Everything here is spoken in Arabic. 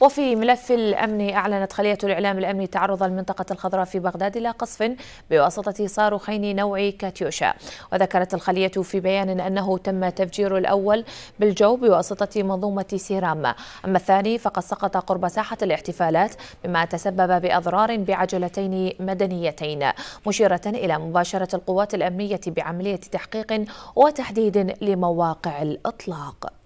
وفي ملف الأمن أعلنت خلية الإعلام الأمني تعرض المنطقة الخضراء في بغداد إلى قصف بواسطة صاروخين نوع كاتيوشا وذكرت الخلية في بيان أنه تم تفجير الأول بالجو بواسطة منظومة سيراما أما الثاني فقد سقط قرب ساحة الاحتفالات بما تسبب بأضرار بعجلتين مدنيتين مشيرة إلى مباشرة القوات الأمنية بعملية تحقيق وتحديد لمواقع الإطلاق